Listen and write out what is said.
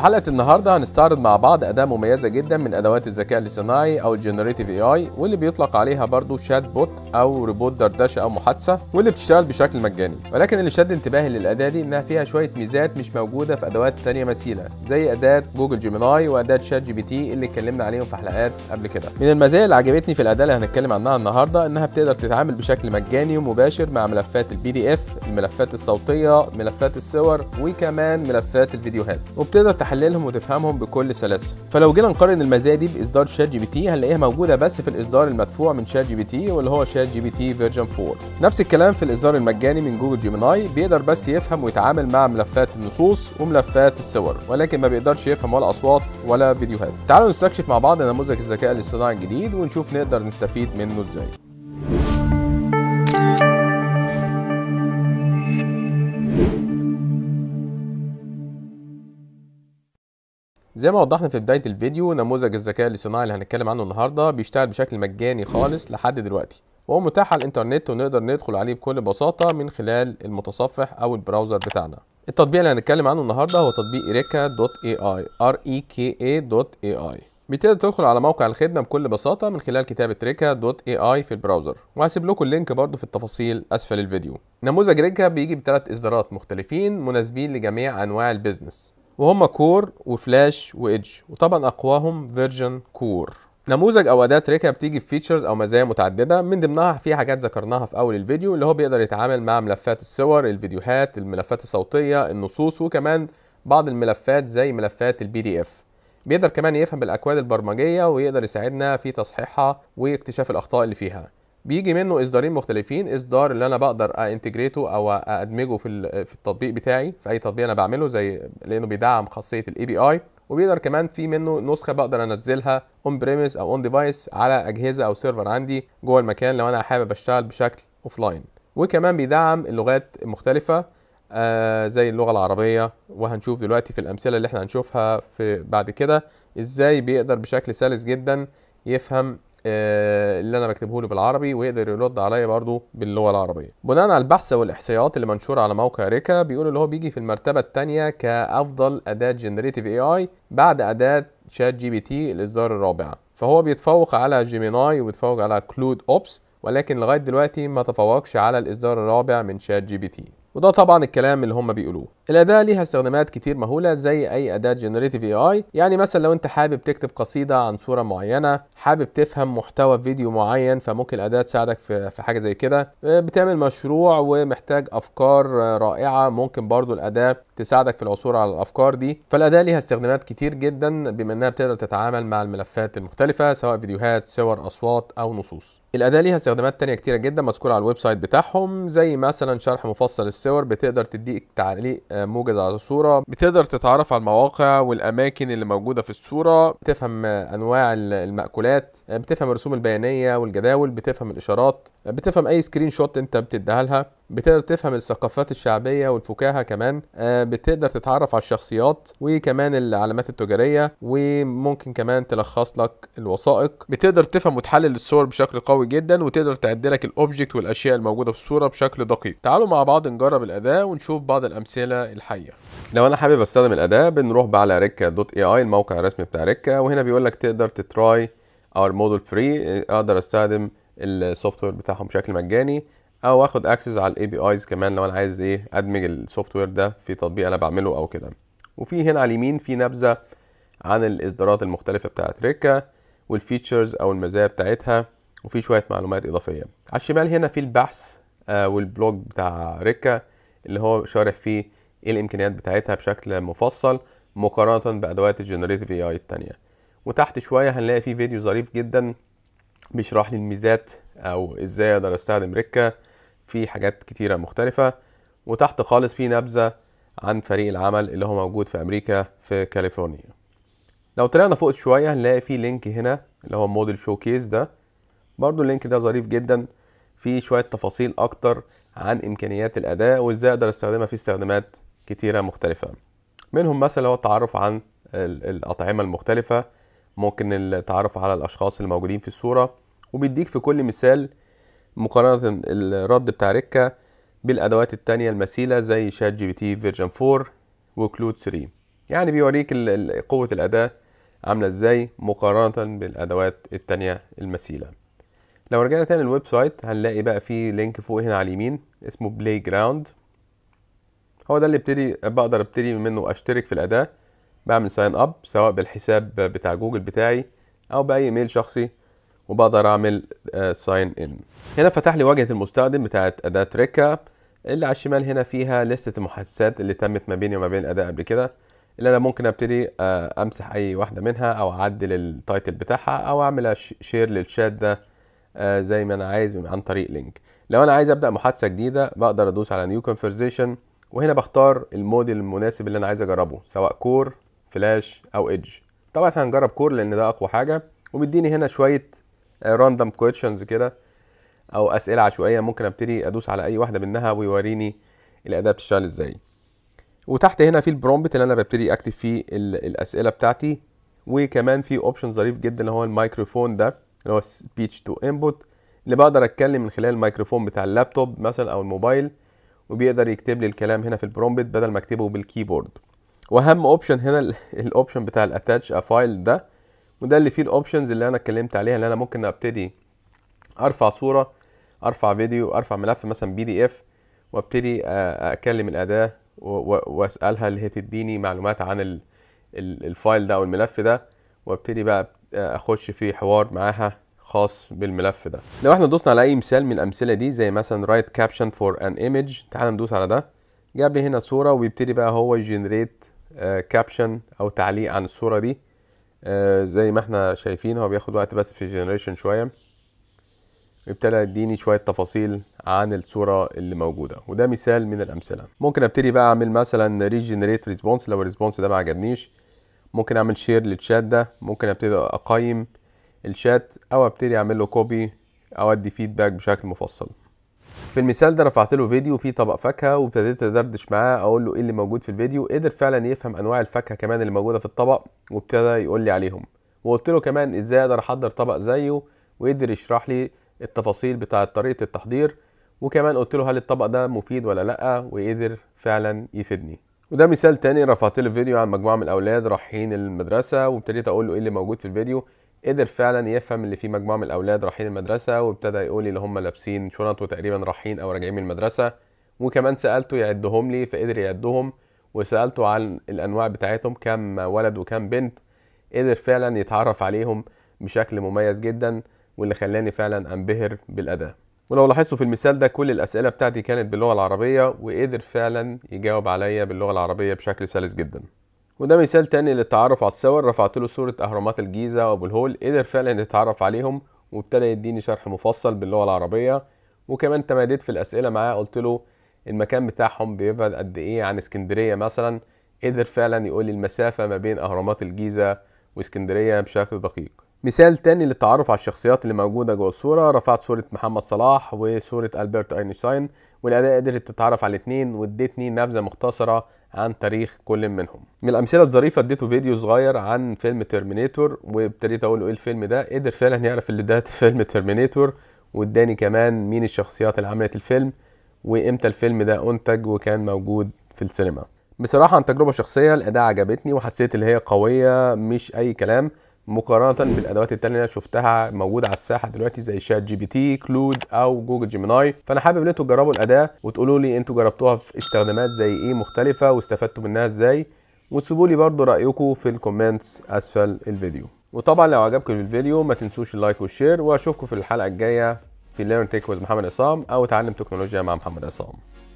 في حلقة النهاردة هنستعرض مع بعض أداة مميزة جدا من أدوات الذكاء الاصطناعي أو الجنريتيف اي اي واللي بيطلق عليها برضو شات بوت أو روبوت دردشة أو محادثة واللي بتشتغل بشكل مجاني ولكن اللي شد انتباهي للأداة دي إنها فيها شوية ميزات مش موجودة في أدوات تانية مثيلة زي أداة جوجل جيميناي وأداة شات جي بي تي اللي اتكلمنا عليهم في حلقات قبل كده من المزايا اللي عجبتني في الأداة اللي هنتكلم عنها النهاردة إنها بتقدر تتعامل بشكل مجاني ومباشر مع ملفات البي دي اف الملفات الصوتية ملفات الصور وكمان ملفات الفيديوهات وبتقدر تحللهم وتفهمهم بكل سلاسه فلو جينا نقارن المزايا دي باصدار شات جي بي تي هنلاقيها موجوده بس في الاصدار المدفوع من شات جي بي تي واللي هو شات جي بي تي فيرجن 4 نفس الكلام في الاصدار المجاني من جوجل جيميناي بيقدر بس يفهم ويتعامل مع ملفات النصوص وملفات الصور ولكن ما بيقدرش يفهم ولا اصوات ولا فيديوهات تعالوا نستكشف مع بعض نموذج الذكاء الاصطناعي الجديد ونشوف نقدر نستفيد منه ازاي زي ما وضحنا في بداية الفيديو نموذج الذكاء الاصطناعي اللي هنتكلم عنه النهاردة بيشتغل بشكل مجاني خالص لحد دلوقتي وهو متاح على الانترنت ونقدر ندخل عليه بكل بساطة من خلال المتصفح أو البراوزر بتاعنا التطبيق اللي هنتكلم عنه النهاردة هو تطبيق إيريكا دوت اي اي ار اي كي اي دوت اي اي بتقدر تدخل على موقع الخدمة بكل بساطة من خلال كتابة ريكا دوت اي اي في البراوزر وهسيب لكم اللينك برضو في التفاصيل أسفل الفيديو نموذج ريكا بيجي بثلاث إصدارات مختلفين مناسبين لجميع أنواع البيزنس وهم كور وفلاش وايدج وطبعا اقواهم فيرجن كور نموذج او اداه ريكا بتيجي في فيتشرز او مزايا متعدده من ضمنها في حاجات ذكرناها في اول الفيديو اللي هو بيقدر يتعامل مع ملفات الصور الفيديوهات الملفات الصوتيه النصوص وكمان بعض الملفات زي ملفات البي دي اف بيقدر كمان يفهم الاكواد البرمجيه ويقدر يساعدنا في تصحيحها واكتشاف الاخطاء اللي فيها بيجي منه اصدارين مختلفين اصدار اللي انا بقدر انتجريته او ادمجه في في التطبيق بتاعي في اي تطبيق انا بعمله زي لانه بيدعم خاصيه الاي بي اي وبيقدر كمان في منه نسخه بقدر انزلها اون بريمس او اون ديفايس على اجهزه او سيرفر عندي جوه المكان لو انا حابب اشتغل بشكل اوف لاين وكمان بيدعم اللغات المختلفه آه زي اللغه العربيه وهنشوف دلوقتي في الامثله اللي احنا هنشوفها في بعد كده ازاي بيقدر بشكل سلس جدا يفهم آه، اللي انا بكتبه له بالعربي ويقدر يرد عليا برضه باللغه العربيه بناء على البحث والاحصائيات اللي منشوره على موقع ريكا بيقول اللي هو بيجي في المرتبه الثانيه كافضل اداه جنريتيف اي اي بعد اداه شات جي بي تي الاصدار الرابع فهو بيتفوق على جيميناي وبيتفوق على كلود اوبس ولكن لغايه دلوقتي ما تفوقش على الاصدار الرابع من شات جي بي تي وده طبعا الكلام اللي هم بيقولوه الاداه ليها استخدامات كتير مهوله زي اي اداه جنريتيف اي اي يعني مثلا لو انت حابب تكتب قصيده عن صوره معينه حابب تفهم محتوى في فيديو معين فممكن الاداه تساعدك في في حاجه زي كده آه، بتعمل مشروع ومحتاج افكار رائعه ممكن برضو الاداه تساعدك في العثور على الافكار دي فالاداه ليها استخدامات كتير جدا بما انها بتقدر تتعامل مع الملفات المختلفه سواء فيديوهات صور اصوات او نصوص الاداه ليها استخدامات تانية كتيره جدا مذكوره على الويب سايت بتاعهم زي مثلا شرح مفصل للصور بتقدر تديك تعليق آه، موجز على الصورة بتقدر تتعرف على المواقع والأماكن اللي موجودة في الصورة بتفهم أنواع المأكولات بتفهم الرسوم البيانية والجداول بتفهم الإشارات بتفهم أي سكرين شوت أنت بتديها لها بتقدر تفهم الثقافات الشعبيه والفكاهه كمان آه، بتقدر تتعرف على الشخصيات وكمان العلامات التجاريه وممكن كمان تلخص لك الوثائق بتقدر تفهم وتحلل الصور بشكل قوي جدا وتقدر تعد لك الاوبجكت والاشياء الموجوده في الصوره بشكل دقيق تعالوا مع بعض نجرب الاداه ونشوف بعض الامثله الحيه لو انا حابب استخدم الاداه بنروح بقى على ريكا دوت اي اي الموقع الرسمي بتاع ريكا وهنا بيقول لك تقدر تتراي اور موديل فري اقدر استخدم السوفت وير بتاعهم بشكل مجاني او اخد اكسس على الاي بي ايز كمان لو انا عايز ايه ادمج السوفت وير ده في تطبيق انا بعمله او كده وفي هنا على اليمين في نبذه عن الاصدارات المختلفه بتاعه ريكا والفيتشرز او المزايا بتاعتها وفي شويه معلومات اضافيه على الشمال هنا في البحث آه، والبلوج بتاع ريكا اللي هو شارح فيه ايه الامكانيات بتاعتها بشكل مفصل مقارنه بادوات الجنريتيف اي اي الثانيه وتحت شويه هنلاقي فيه فيديو ظريف جدا بيشرح لي الميزات او ازاي اقدر استخدم ريكا في حاجات كتيرة مختلفة وتحت خالص في نبذة عن فريق العمل اللي هو موجود في أمريكا في كاليفورنيا لو طلعنا فوق شوية هنلاقي في لينك هنا اللي هو موديل شو كيس ده برضو اللينك ده ظريف جدا فيه شوية تفاصيل أكتر عن إمكانيات الأداة وإزاي أقدر أستخدمها في استخدامات كتيرة مختلفة منهم مثلا هو التعرف عن الأطعمة المختلفة ممكن التعرف على الأشخاص اللي موجودين في الصورة وبيديك في كل مثال مقارنة الرد بتاع ريكا بالأدوات التانية المثيلة زي شات جي بي تي فيرجن 4 وكلود 3 يعني بيوريك قوة الأداة عاملة ازاي مقارنة بالأدوات التانية المثيلة لو رجعنا تاني للويب سايت هنلاقي بقى في لينك فوق هنا على اليمين اسمه بلاي جراوند هو ده اللي ابتدي بقدر ابتدي منه اشترك في الأداة بعمل ساين اب سواء بالحساب بتاع جوجل بتاعي او باي ايميل شخصي وبقدر اعمل ساين ان هنا فتح لي واجهه المستخدم بتاعت اداه ريكا اللي على الشمال هنا فيها لستة المحادثات اللي تمت ما بيني وما بين الاداه قبل كده اللي أنا ممكن أبتدي آه، أمسح أي واحدة منها أو أعدل التايتل بتاعها أو أعمل شير للشات ده آه، زي ما أنا عايز عن طريق لينك لو أنا عايز أبدأ محادثة جديدة بقدر أدوس على نيو كونفرزيشن وهنا بختار الموديل المناسب اللي أنا عايز أجربه سواء كور فلاش أو ايدج طبعا احنا هنجرب كور لأن ده أقوى حاجة وبيديني هنا شوية راندوم آه، كويشنز كده او اسئله عشوائيه ممكن ابتدي ادوس على اي واحده منها ويوريني الاداه بتشتغل ازاي وتحت هنا في البرومبت اللي انا ببتدي اكتب فيه الاسئله بتاعتي وكمان في اوبشن ظريف جدا اللي هو الميكروفون ده اللي هو سبيتش تو انبوت اللي بقدر اتكلم من خلال الميكروفون بتاع اللابتوب مثلا او الموبايل وبيقدر يكتب لي الكلام هنا في البرومبت بدل ما اكتبه بالكيبورد واهم اوبشن هنا الاوبشن بتاع الاتاتش ا فايل ده وده اللي فيه الاوبشنز اللي انا اتكلمت عليها اللي انا ممكن ابتدي ارفع صوره ارفع فيديو ارفع ملف مثلا بي دي اف وابتدي آه، آه، اكلم الاداه واسالها اللي هي تديني معلومات عن الفايل ده او الملف ده وابتدي بقى آه، اخش في حوار معاها خاص بالملف ده لو احنا دوسنا على اي مثال من الامثله دي زي مثلا رايت كابشن فور ان ايمج تعال ندوس على ده جاب لي هنا صوره ويبتدي بقى هو يجنريت كابشن او تعليق عن الصوره دي آه، زي ما احنا شايفين هو بياخد وقت بس في الجنريشن شويه ابتدى يديني شويه تفاصيل عن الصوره اللي موجوده وده مثال من الامثله ممكن ابتدي بقى اعمل مثلا ريجنريت ريسبونس لو الريسبونس ده ما عجبنيش ممكن اعمل شير للشات ده ممكن ابتدي اقيم الشات او ابتدي اعمل له كوبي او ادي فيدباك بشكل مفصل في المثال ده رفعت له فيديو فيه طبق فاكهه وابتديت ادردش معاه اقول له ايه اللي موجود في الفيديو قدر فعلا يفهم انواع الفاكهه كمان اللي موجوده في الطبق وابتدى يقول لي عليهم وقلت له كمان ازاي اقدر احضر طبق زيه وقدر يشرح لي التفاصيل بتاع طريقه التحضير وكمان قلت له هل الطبق ده مفيد ولا لا وقدر فعلا يفيدني وده مثال تاني رفعت له فيديو عن مجموعه من الاولاد رايحين المدرسه وابتديت اقول له ايه اللي موجود في الفيديو قدر فعلا يفهم اللي في مجموعه من الاولاد رايحين المدرسه وابتدى يقول لي اللي هم لابسين شنط وتقريبا رايحين او راجعين من المدرسه وكمان سالته يعدهم لي فقدر يعدهم وسالته عن الانواع بتاعتهم كم ولد وكم بنت قدر فعلا يتعرف عليهم بشكل مميز جدا واللي خلاني فعلا انبهر بالاداء ولو لاحظتوا في المثال ده كل الاسئله بتاعتي كانت باللغه العربيه وقدر فعلا يجاوب عليا باللغه العربيه بشكل سلس جدا وده مثال تاني للتعرف على الصور رفعت له صورة أهرامات الجيزة وأبو الهول قدر فعلا يتعرف عليهم وابتدى يديني شرح مفصل باللغة العربية وكمان تماديت في الأسئلة معاه قلت له المكان بتاعهم بيبعد قد إيه عن اسكندرية مثلا قدر فعلا يقول لي المسافة ما بين أهرامات الجيزة واسكندرية بشكل دقيق مثال تاني للتعرف على الشخصيات اللي موجودة جوه الصورة رفعت صورة محمد صلاح وصورة ألبرت أينشتاين والأداة قدرت تتعرف على الاتنين وادتني نبذة مختصرة عن تاريخ كل منهم من الأمثلة الظريفة اديته فيديو صغير عن فيلم ترمينيتور وابتديت أقول له إيه الفيلم ده قدر فعلا يعرف اللي ده فيلم ترمينيتور واداني كمان مين الشخصيات اللي عملت الفيلم وامتى الفيلم ده انتج وكان موجود في السينما بصراحة عن تجربة شخصية الأداة عجبتني وحسيت اللي هي قوية مش أي كلام مقارنه بالادوات التانيه اللي انا شفتها موجوده على الساحه دلوقتي زي شات جي بي تي كلود او جوجل جيميناي فانا حابب ان انتوا تجربوا الاداه وتقولوا لي انتوا جربتوها في استخدامات زي ايه مختلفه واستفدتوا منها ازاي وتسيبوا لي برضو رايكم في الكومنتس اسفل الفيديو وطبعا لو عجبكم الفيديو ما تنسوش اللايك والشير واشوفكم في الحلقه الجايه في ليرن تيك ويز محمد عصام او تعلم تكنولوجيا مع محمد عصام